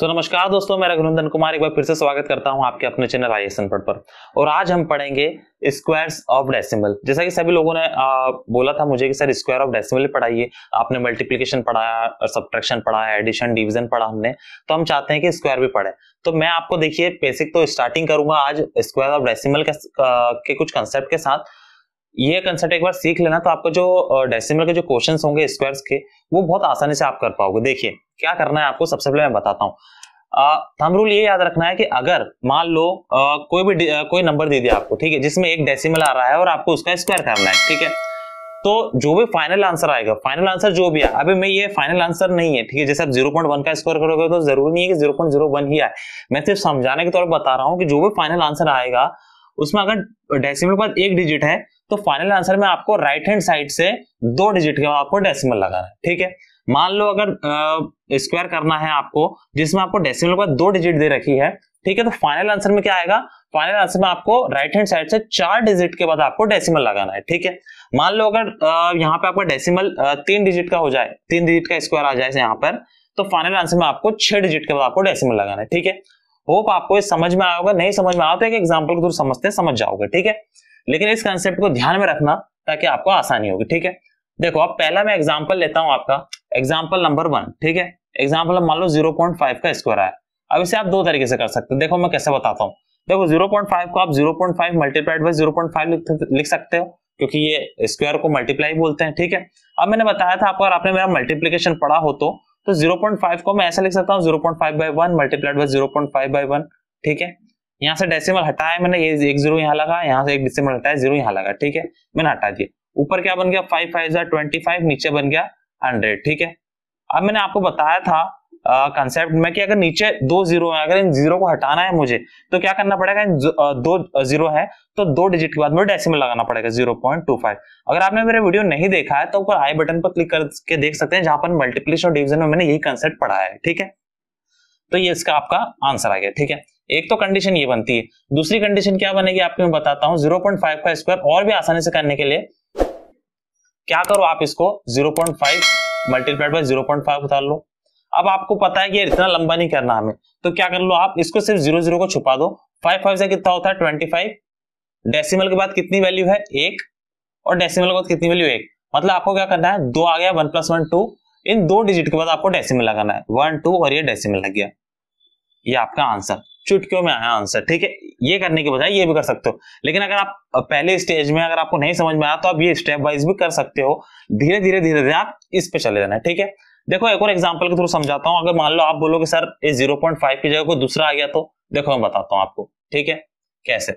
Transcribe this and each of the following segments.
तो so, नमस्कार दोस्तों मैं रघुनंदन कुमार एक बार फिर से स्वागत करता हूं आपके अपने चैनल आई एस पर और आज हम पढ़ेंगे स्क्वायर्स ऑफ डेसिमल जैसा कि सभी लोगों ने आ, बोला था मुझे कि सर स्क्वायर ऑफ डेसिमल पढ़ाइए आपने मल्टीप्लीकेशन पढ़ाया सब्ट्रैक्शन पढ़ाया एडिशन डिविजन पढ़ा हमने तो हम चाहते हैं कि स्क्वायर भी पढ़े तो मैं आपको देखिए बेसिक तो स्टार्टिंग करूंगा आज स्क्वायर ऑफ डेसिमल के कुछ कंसेप्ट के साथ ये कंसेप्ट एक बार सीख लेना तो आपको जो डेसिमल के जो क्वेश्चन होंगे स्क्वायर्स के वो बहुत आसानी से आप कर पाओगे देखिए क्या करना है आपको सबसे पहले मैं बताता हूँ थम रूल ये याद रखना है कि अगर मान लो आ, कोई भी कोई नंबर दे दिया आपको ठीक है जिसमें एक डेसिमल आ रहा है और आपको उसका स्क्वायर करना है ठीक है तो जो भी फाइनल आंसर आएगा फाइनल आंसर जो भी है अभी मैं ये फाइनल आंसर नहीं है ठीक है जैसे आप वन का स्क्वायर करोगे तो जरूरी नहीं है कि जीरो जीरो पॉइंट वन ही आए मैं सिर्फ समझाने के तौर पर बता रहा हूँ कि जो भी फाइनल आंसर आएगा उसमें अगर डेसिमल के बाद एक डिजिट है तो फाइनल आंसर में आपको राइट हैंड साइड से दो डिजिट के बाद आपको डेसिमल लगाना है ठीक है मान लो अगर स्क्वायर करना है आपको जिसमें आपको डेसिमल के बाद दो डिजिट दे रखी है ठीक है तो फाइनल आंसर में क्या आएगा फाइनल आंसर में आपको राइट हैंड साइड से चार डिजिट के बाद आपको डेसिमल लगाना है ठीक है मान लो अगर यहाँ पे आपका डेसिमल तीन डिजिट का हो जाए तीन डिजिट का स्क्वायर आ जाए यहाँ पर तो फाइनल आंसर में आपको छह डिजिट के बाद आपको डेसिमल लगाना है ठीक है होप आपको ये समझ में आया होगा नहीं समझ में आया तो एक एग्जाम्पल को थ्रू समझते हैं समझ जाओगे ठीक है लेकिन इस कंसेप्ट को ध्यान में रखना ताकि आपको आसानी होगी ठीक है देखो अब पहला मैं एग्जाम्पल लेता हूं आपका एग्जाम्पल नंबर वन ठीक है एग्जाम्पल मान लो जीरो पॉइंट फाइव का स्क्वायर आया अब इसे आप दो तरीके से कर सकते हो देखो मैं कैसे बताता हूँ देखो जीरो पॉइंट फाइव को आप zero point five multiplied by zero point five लिख सकते हो क्योंकि ये स्क्वायर को मल्टीप्लाई बोलते हैं ठीक है अब मैंने बताया था आपको अगर आपने मेरा मल्टीप्लीकेशन पढ़ा हो तो जीरो पॉइंट फाइव को मैं ऐसा लिख सकता हूँ zero point five by one multiplied by zero point five by one ठीक है यहाँ से डेसिमल हटाया मैंने ये एक जीरो यहाँ लगा यहाँ से एक डेसिमल हटाया जीरो यहाँ लगा ठीक है मैंने हटा दिया ऊपर क्या बन गया फाइव फाइव ट्वेंटी फाइव नीचे बन गया हंड्रेड ठीक है अब मैंने आपको बताया था कंसेप्ट में कि अगर नीचे दो जीरो है अगर इन जीरो को हटाना है मुझे तो क्या करना पड़ेगा इन दो जीरो है तो दो डिजिट के बाद मुझे डेसिमल लगाना पड़ेगा जीरो पॉइंट टू फाइव अगर आपने मेरे वीडियो नहीं देखा है तो ऊपर आई बटन पर क्लिक करके देख सकते हैं जहां पर मल्टीप्लीशन और डिविजन में मैंने यही कंसेप्ट पढ़ा है ठीक है तो ये इसका आपका आंसर आ गया ठीक है एक तो कंडीशन ये बनती है दूसरी कंडीशन क्या बनेगी आपको मैं बताता हूँ जीरो पॉइंट फाइव का स्क्वायर और भी आसानी से करने के लिए क्या करो आप इसको 0.5 point five multiplied by zero point five उतार लो अब आपको पता है कि यार इतना लंबा नहीं करना हमें तो क्या कर लो आप इसको सिर्फ जीरो जीरो को छुपा दो फाइव फाइव से कितना होता है ट्वेंटी फाइव डेसीमल के बाद कितनी वैल्यू है एक और डेसीमल के बाद कितनी वैल्यू एक मतलब आपको क्या करना है दो आ गया वन प्लस वन टू इन दो डिजिट के बाद आपको डेसीमल लगाना है वन टू और ये डेसिमल लग गया ये आपका आंसर चुटकियों में आया आंसर ठीक है ये करने के बजाय ये भी कर सकते हो लेकिन अगर आप पहले स्टेज में अगर आपको नहीं समझ में आया तो आप ये स्टेप वाइज भी कर सकते हो धीरे धीरे धीरे धीरे आप इस पे चले जाना ठीक है देखो एक और एग्जाम्पल के थ्रू समझाता हूँ अगर मान लो आप बोलोगे सर ये जीरो पॉइंट फाइव की जगह कोई दूसरा आ गया तो देखो मैं बताता हूँ आपको ठीक है कैसे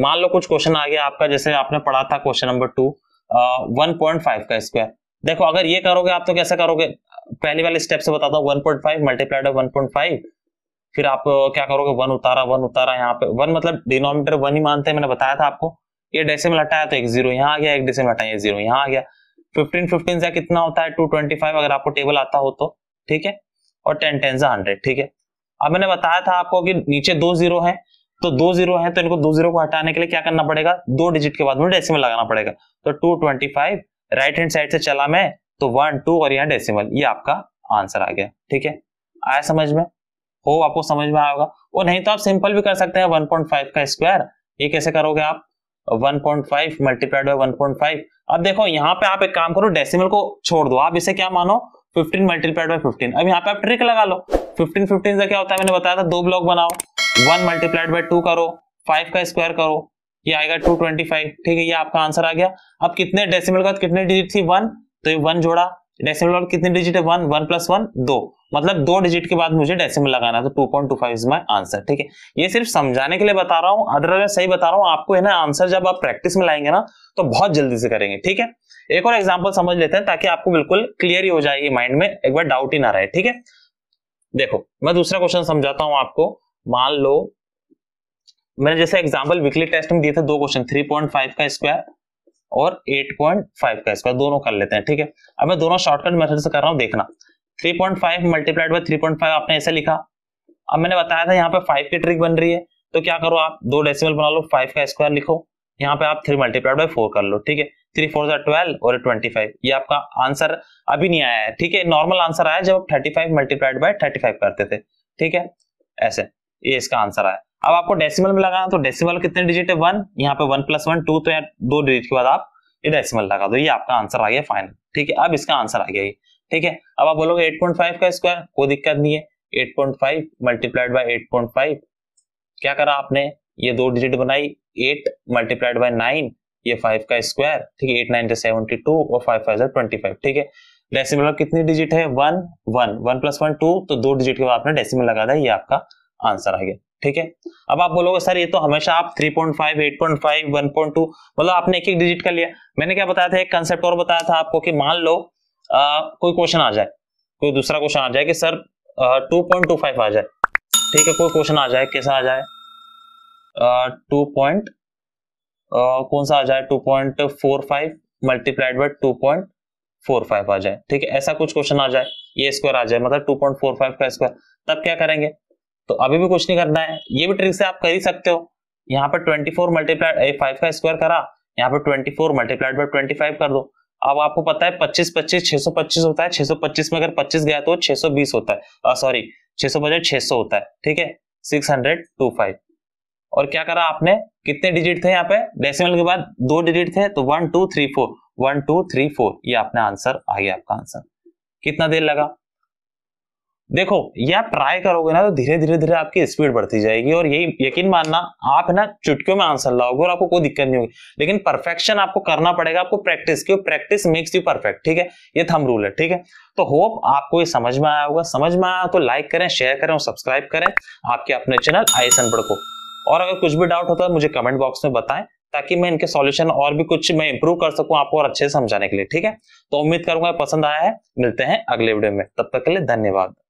मान लो कुछ क्वेश्चन आ गया आपका जैसे आपने पढ़ा था question number two one point five का स्क्वायर देखो अगर ये करोगे आप तो कैसे करोगे पहले वाले स्टेप से बताता हूँ one point five multiplied one point five फिर आप क्या करोगे वन उतारा वन उतारा यहाँ पे वन मतलब डिनोमीटर वन ही मानते हैं मैंने बताया था आपको ये डेसिमल हटाया तो एक जीरो यहाँ आ गया एक डेसिमल हटाया जीरो यहाँ आ गया फिफ्टीन फिफ्टीन से कितना होता है टू ट्वेंटी फाइव अगर आपको टेबल आता हो तो ठीक है और टेन टेन से हंड्रेड ठीक है अब मैंने बताया था आपको कि नीचे दो जीरो है तो दो जीरो है तो इनको दो जीरो को हटाने के लिए क्या करना पड़ेगा दो डिजिट के बाद में डेसिमल लगाना पड़ेगा तो two twenty five right hand side से चला मैं तो वन टू और यहाँ डेसिमल ये आपका आंसर आ गया ठीक है आया समझ में हो आपको समझ में आया होगा और नहीं तो आप सिंपल भी कर सकते हैं 1.5 का स्क्वायर ये कैसे करोगे आप 1.5 मल्टीप्लाइड बाय 1.5 अब देखो यहाँ पे आप एक काम करो डेसिमल को छोड़ दो आप इसे क्या मानो 15 मल्टीप्लाइड बाई फिफ्टीन अब यहाँ पे आप ट्रिक लगा लो 15 15 से क्या होता है मैंने बताया था दो ब्लॉक बनाओ वन मल्टीप्लाइड बाई टू करो फाइव का स्क्वायर करो ये आएगा 225 ठीक है ये आपका आंसर आ गया अब कितने डेसिमल का कितने डिजिट थी वन तो ये वन जोड़ा डेसिमल का कितने डिजिट है वन वन प्लस वन दो मतलब दो डिजिट के बाद मुझे डेसिमल लगाना point two five is my answer ठीक है ये सिर्फ समझाने के लिए बता रहा हूँ अदरवाइज सही बता रहा हूँ आपको है ना आंसर जब आप प्रैक्टिस में लाएंगे ना तो बहुत जल्दी से करेंगे ठीक है एक और एग्जाम्पल समझ लेते हैं ताकि आपको बिल्कुल क्लियर ही हो जाएगी माइंड में एक बार डाउट ही ना रहे ठीक है देखो मैं दूसरा क्वेश्चन समझाता हूँ आपको मान लो मैंने जैसे एग्जाम्पल वीकली टेस्ट में दिए थे दो क्वेश्चन थ्री पॉइंट फाइव का स्क्वायर और एट पॉइंट फाइव का स्क्वायर दोनों कर लेते हैं ठीक है अब मैं दोनों शॉर्टकट मेथड से कर रहा हूँ देखना three point five multiplied by three point five आपने ऐसे लिखा अब मैंने बताया था यहाँ पे फाइव की ट्रिक बन रही है तो क्या करो आप दो डेसिमल बना लो फाइव का स्क्वायर लिखो यहाँ पे आप थ्री मल्टीप्लाइड बाई फोर कर लो ठीक है थ्री फोर जो ट्वेल्व और ट्वेंटी फाइव ये आपका आंसर अभी नहीं आया है ठीक है नॉर्मल आंसर आया जब आप thirty five multiplied by thirty five करते थे ठीक है ऐसे ये इसका आंसर आया अब आपको डेसिमल में लगाना तो डेसिमल कितने डिजिट है वन यहाँ पे वन प्लस वन टू तो यहाँ दो डिजिट के बाद आप ये डेसिमल लगा दो ये आपका आंसर आ गया फाइनल ठीक है अब इसका आंसर आ गया ये ठीक है अब आप बोलोगे 8.5 का स्क्वायर कोई दिक्कत नहीं है 8.5 point five multiplied by eight क्या करा आपने ये दो डिजिट बनाई 8 मल्टीप्लाइड बाई नाइन ये 5 का स्क्वायर ठीक है एट नाइन सेवेंटी टू और फाइव फाइव ट्वेंटी फाइव ठीक है डेसिमल में कितनी डिजिट है one one one plus one two तो दो डिजिट के बाद आपने डेसिमल लगा दिया ये आपका आंसर आ गया ठीक है अब आप बोलोगे सर ये तो हमेशा आप 3.5, 8.5, 1.2 मतलब आपने एक एक डिजिट का लिया मैंने क्या बताया था एक कंसेप्ट और बताया था आपको कि मान लो कोई क्वेश्चन आ जाए कोई दूसरा क्वेश्चन आ जाए कि sir two point two five आ जाए ठीक है कोई क्वेश्चन आ जाए कैसा आ जाए टू पॉइंट कौन सा आ जाए two point four five multiplied by two point four five आ जाए ठीक है ऐसा कुछ क्वेश्चन आ जाए ये स्क्वायर आ जाए मतलब टू पॉइंट फोर फाइव का स्क्वायर तब क्या करेंगे तो अभी भी कुछ नहीं करना है ये भी ट्रिक से आप कर ही सकते हो यहाँ पर ट्वेंटी फोर मल्टीप्लाइड फाइव का स्क्वायर करा यहाँ पर twenty four multiplied by twenty five कर दो अब आपको पता है पच्चीस पच्चीस छह सौ पच्चीस होता है पच्चीस में अगर पच्चीस गया तो छह सौ बीस होता है सॉरी छह सौ पचास छह सौ होता है ठीक है सिक्स हंड्रेड टू फाइव और क्या करा आपने कितने डिजिट थे यहाँ पे डेसिमल के बाद दो डिजिट थे तो one two three four one two three four ये आपने आंसर आ गया आपका आंसर कितना देर लगा देखो ये आप ट्राई करोगे ना तो धीरे धीरे धीरे आपकी स्पीड बढ़ती जाएगी और यही यकीन मानना आप है ना चुटकियों में आंसर लाओगे और आपको कोई दिक्कत नहीं होगी लेकिन परफेक्शन आपको करना पड़ेगा आपको प्रैक्टिस क्यों प्रैक्टिस मेक्स यू परफेक्ट ठीक है ये थम रूल है ठीक है तो होप आपको ये समझ में आया होगा समझ में आया तो लाइक करें शेयर करें और सब्सक्राइब करें आपके अपने चैनल आई एस को और अगर कुछ भी डाउट होता है मुझे कमेंट बॉक्स में बताएं ताकि मैं इनके सॉल्यूशन और भी कुछ मैं इंप्रूव कर सकूं आपको और अच्छे से समझाने के लिए ठीक है तो उम्मीद करूंगा पसंद आया है मिलते हैं अगले वीडियो में तब तक के लिए धन्यवाद